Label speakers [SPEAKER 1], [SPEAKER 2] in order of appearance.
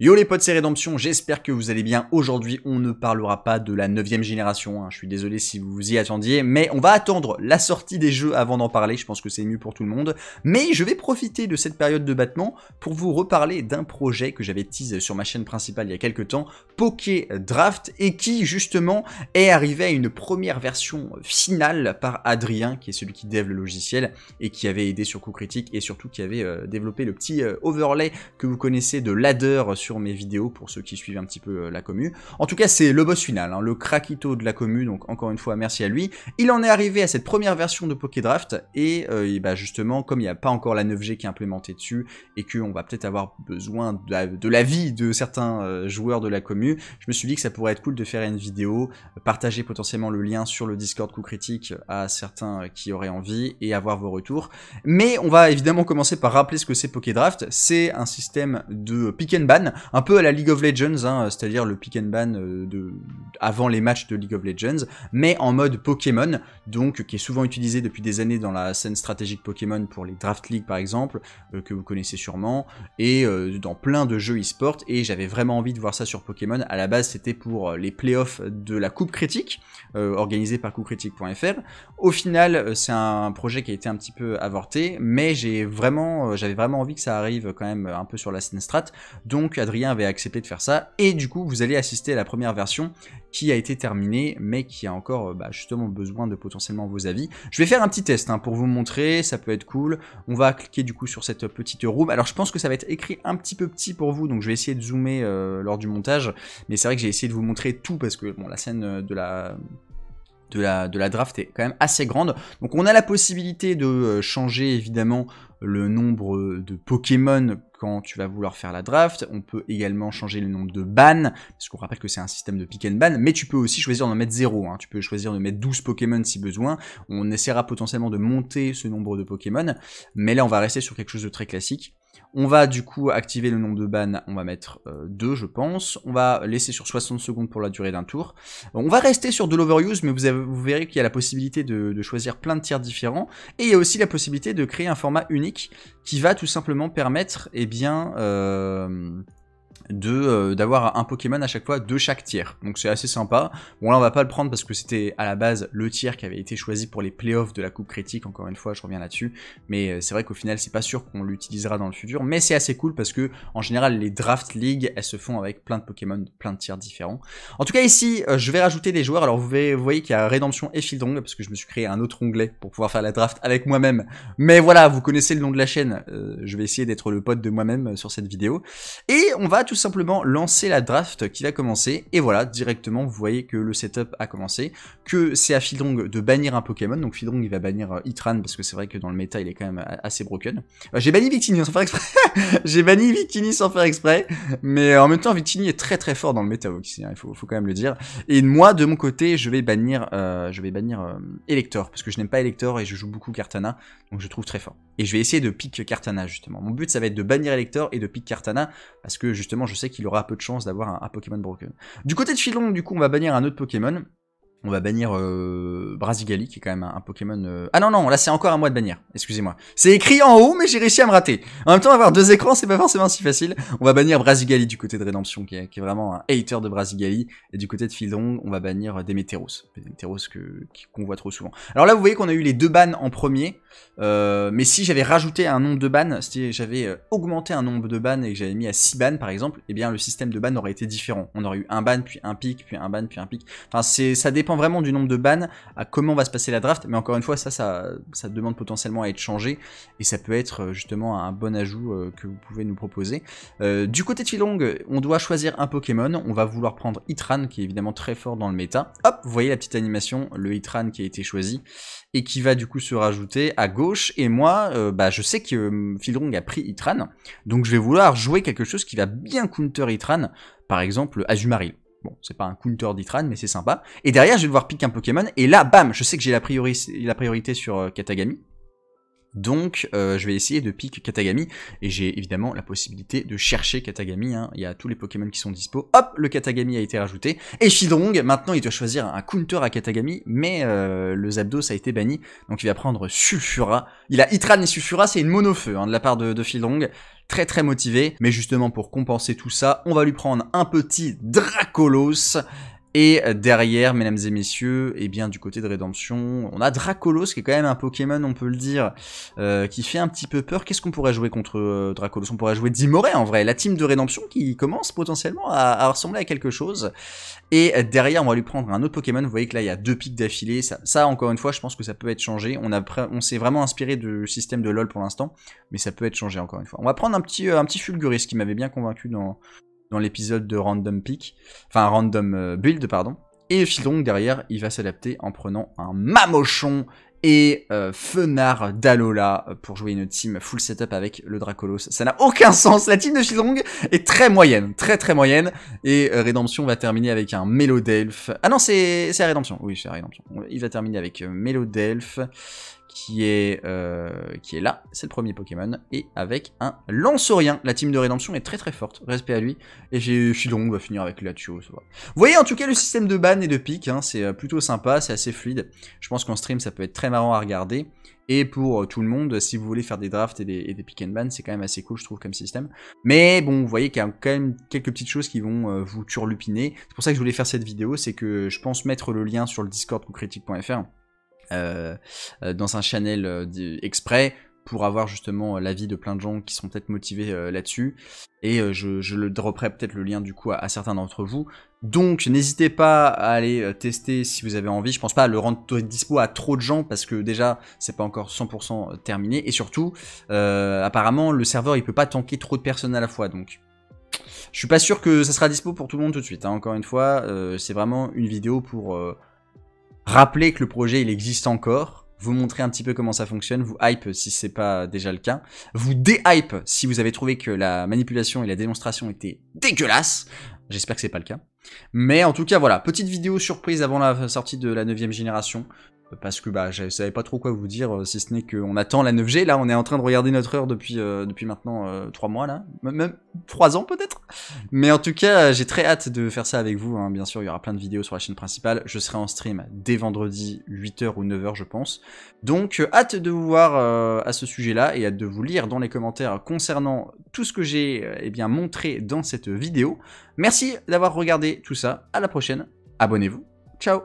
[SPEAKER 1] Yo les potes, c'est Rédemption, j'espère que vous allez bien. Aujourd'hui, on ne parlera pas de la 9 génération, hein. je suis désolé si vous vous y attendiez, mais on va attendre la sortie des jeux avant d'en parler, je pense que c'est mieux pour tout le monde. Mais je vais profiter de cette période de battement pour vous reparler d'un projet que j'avais teasé sur ma chaîne principale il y a quelques temps, Poké Draft, et qui justement est arrivé à une première version finale par Adrien, qui est celui qui dev le logiciel, et qui avait aidé sur Coup Critique, et surtout qui avait euh, développé le petit euh, overlay que vous connaissez de ladder sur mes vidéos pour ceux qui suivent un petit peu euh, la commu. En tout cas, c'est le boss final, hein, le Krakito de la commu, donc encore une fois, merci à lui. Il en est arrivé à cette première version de Pokédraft, et, euh, bah, justement, comme il n'y a pas encore la 9G qui est implémentée dessus, et qu'on va peut-être avoir besoin de l'avis de, certains euh, joueurs de la commu, je me suis dit que ça pourrait être cool de faire une vidéo, partager potentiellement le lien sur le Discord coup critique à certains qui auraient envie, et avoir vos retours. Mais on va évidemment commencer par rappeler ce que c'est Pokédraft, c'est un système de pick and ban, un peu à la League of Legends, hein, c'est-à-dire le pick and ban euh, avant les matchs de League of Legends, mais en mode Pokémon, donc qui est souvent utilisé depuis des années dans la scène stratégique Pokémon pour les Draft League par exemple, euh, que vous connaissez sûrement, et euh, dans plein de jeux e-sport, et j'avais vraiment envie de voir ça sur Pokémon, à la base c'était pour les playoffs de la Coupe Critique, organisée par coupcritique.fr, au final c'est un projet qui a été un petit peu avorté, mais j'ai vraiment, j'avais vraiment envie que ça arrive quand même un peu sur la scène strat, donc Adrien avait accepté de faire ça, et du coup vous allez assister à la première version qui a été terminée, mais qui a encore euh, bah, justement besoin de potentiellement vos avis. Je vais faire un petit test hein, pour vous montrer, ça peut être cool. On va cliquer du coup sur cette petite room. Alors je pense que ça va être écrit un petit peu petit pour vous, donc je vais essayer de zoomer euh, lors du montage, mais c'est vrai que j'ai essayé de vous montrer tout, parce que bon, la scène euh, de la de la, de la, draft est quand même assez grande. Donc on a la possibilité de changer évidemment le nombre de Pokémon quand tu vas vouloir faire la draft. On peut également changer le nombre de ban parce qu'on rappelle que c'est un système de pick and ban, mais tu peux aussi choisir d'en mettre 0. Hein. Tu peux choisir de mettre 12 Pokémon si besoin. On essaiera potentiellement de monter ce nombre de Pokémon, mais là on va rester sur quelque chose de très classique. On va du coup activer le nombre de bannes, on va mettre 2 euh, je pense. On va laisser sur 60 secondes pour la durée d'un tour. On va rester sur de l'overuse, mais vous, verrez qu'il y a la possibilité de, choisir plein de tiers différents. Et il y a aussi la possibilité de créer un format unique qui va tout simplement permettre, eh bien... Euh, de euh, d'avoir un Pokémon à chaque fois de chaque tier. Donc c'est assez sympa. Bon là on va pas le prendre parce que c'était à la base le tiers qui avait été choisi pour les playoffs de la Coupe Critique, encore une fois je reviens là-dessus. Mais euh, c'est vrai qu'au final c'est pas sûr qu'on l'utilisera dans le futur. Mais c'est assez cool parce que en général les draft leagues elles se font avec plein de Pokémon, plein de tiers différents. En tout cas ici euh, je vais rajouter des joueurs. Alors vous, voyez, vous voyez qu'il y a Rédemption et Fildrong parce que je me suis créé un autre onglet pour pouvoir faire la draft avec moi-même. Mais voilà, vous connaissez le nom de la chaîne. je vais essayer d'être le pote de moi-même sur cette vidéo. Et on va tout simplement lancer la draft qui va commencer. Et voilà, directement, vous voyez que le setup a commencé, que c'est à Fidrong de bannir un Pokémon. Donc Fidrong, il va bannir euh, Itran parce que c'est vrai que dans le méta, il est quand même euh, assez broken. Euh, j'ai banni Victini sans faire exprès. J'ai banni Victini sans faire exprès. Mais en même temps, Victini est très très fort dans le méta aussi, hein, il faut, quand même le dire. Et moi, de mon côté, je vais bannir, je vais bannir Elector parce que je n'aime pas Elector et je joue beaucoup Cartana, donc je trouve très fort. Et je vais essayer de pique Cartana justement. Mon but, ça va être de bannir Elector et de pique Cartana parce que justement je sais qu'il aura peu de chance d'avoir un, un, Pokémon Broken. Du côté de Filon, du coup, on va bannir un autre Pokémon. On va bannir euh, Brasigali, qui est quand même un, Pokémon... Euh, ah non, non, là c'est encore un mois de bannir, excusez-moi. C'est écrit en haut, mais j'ai réussi à me rater. En même temps, avoir deux écrans, c'est pas forcément si facile. On va bannir Brasigali du côté de Rédemption, qui est, vraiment un hater de Brasigali. Et du côté de Fildrong, on va bannir euh, Demeteros. Demeteros qu'on voit trop souvent. Alors là, vous voyez qu'on a eu les deux bannes en premier. mais si j'avais rajouté un nombre de bannes, si j'avais augmenté un nombre de bannes et que j'avais mis à 6 bannes, par exemple, eh bien le système de ban aurait été différent. On aurait eu un ban, puis un pic, puis un ban, puis un pic. Enfin, ça dépend vraiment du nombre de bans, à comment va se passer la draft, mais encore une fois, ça, ça, demande potentiellement à être changé, et ça peut être euh, justement un bon ajout euh, que vous pouvez nous proposer. Euh, du côté de Filong, on doit choisir un Pokémon, on va vouloir prendre Itran, qui est évidemment très fort dans le méta. Hop, vous voyez la petite animation, le Itran qui a été choisi, et qui va du coup se rajouter à gauche, et moi, bah, je sais que Filrong hum, a pris Itran, donc je vais vouloir jouer quelque chose qui va bien counter Itran, par exemple Azumarill. Bon, c'est pas un counter d'Itran, mais c'est sympa. Et derrière, je vais devoir piquer un Pokémon. Et là, bam, je sais que j'ai la, la priorité sur euh, Katagami. Donc euh, je vais essayer de pique Katagami, et j'ai évidemment la possibilité de chercher Katagami, hein. il y a tous les Pokémon qui sont dispo, hop, le Katagami a été rajouté, et Shidrong, maintenant il doit choisir un counter à Katagami, mais euh, le Zabdos a été banni, donc il va prendre Sulfura, il a Itran et Sulfura, c'est une monofeu hein, de la part de, de très très motivé, mais justement pour compenser tout ça, on va lui prendre un petit Dracolos, et euh, derrière, mesdames et messieurs, et eh bien du côté de Rédemption, on a Dracolos, qui est quand même un Pokémon, on peut le dire, euh, qui fait un petit peu peur. Qu'est-ce qu'on pourrait jouer contre euh, Dracolos On pourrait jouer Dimoré, en vrai. La team de Rédemption qui commence potentiellement à, ressembler à quelque chose. Et derrière, on va lui prendre un autre Pokémon. Vous voyez que là, il y a deux pics d'affilée. Ça, encore une fois, je pense que ça peut être changé. On, s'est vraiment inspiré du système de LoL pour l'instant, mais ça peut être changé, encore une fois. On va prendre un petit, un petit Fulguris, qui m'avait bien convaincu dans, dans l'épisode de Random pick, enfin Random euh, Build, pardon. Et donc derrière, il va s'adapter en prenant un mamochon et euh, Fenard d'Alola euh, pour jouer une team full setup avec le Dracolos. Ça n'a aucun sens. La team de Shizong est très moyenne, très très moyenne. Et euh, Rédemption va terminer avec un Melodelf. Ah non, c'est la Rédemption, Oui, c'est la Redemption. Il va terminer avec Melodelf qui est, qui est là, c'est le premier Pokémon, et avec un Lansaurien. La team de Rédemption est très très forte, respect à lui, et Shidong va finir avec Latios. Vous voyez en tout cas le système de ban et de pique, hein, c'est plutôt sympa, c'est assez fluide. Je pense qu'en stream ça peut être très à regarder. Et pour euh, tout le monde, euh, si vous voulez faire des drafts et des, pick and ban, c'est quand même assez cool, je trouve, comme système. Mais bon, vous voyez qu'il y a quand même quelques petites choses qui vont euh, vous turlupiner. C'est pour ça que je voulais faire cette vidéo, c'est que je pense mettre le lien sur le Discord ou critique.fr. dans un channel exprès pour avoir justement euh, l'avis de plein de gens qui sont peut-être motivés euh, là-dessus. Et euh, je, le dropperai peut-être le lien du coup à, certains d'entre vous. Donc n'hésitez pas à aller tester si vous avez envie. Je pense pas à le rendre dispo à trop de gens parce que déjà c'est pas encore 100% terminé. Et surtout, apparemment le serveur il peut pas tanker trop de personnes à la fois. Donc je suis pas sûr que ça sera dispo pour tout le monde tout de suite. Hein. Encore une fois, c'est vraiment une vidéo pour rappeler que le projet il existe encore vous montrer un petit peu comment ça fonctionne, vous hype si c'est pas déjà le cas, vous déhype si vous avez trouvé que la manipulation et la démonstration étaient dégueulasses. J'espère que c'est pas le cas. Mais en tout cas, voilà, petite vidéo surprise avant la sortie de la 9ème génération parce que bah, je savais pas trop quoi vous dire, euh, si ce n'est qu'on attend la 9G, là on est en train de regarder notre heure depuis, euh, depuis maintenant 3 euh, mois, là, même 3 ans peut-être. Mais en tout cas, j'ai très hâte de faire ça avec vous, hein. bien sûr, il y aura plein de vidéos sur la chaîne principale, je serai en stream dès vendredi 8h ou 9h je pense. Donc hâte de vous voir à ce sujet-là et hâte de vous lire dans les commentaires concernant tout ce que j'ai eh bien montré dans cette vidéo. Merci d'avoir regardé tout ça, à la prochaine, abonnez-vous, ciao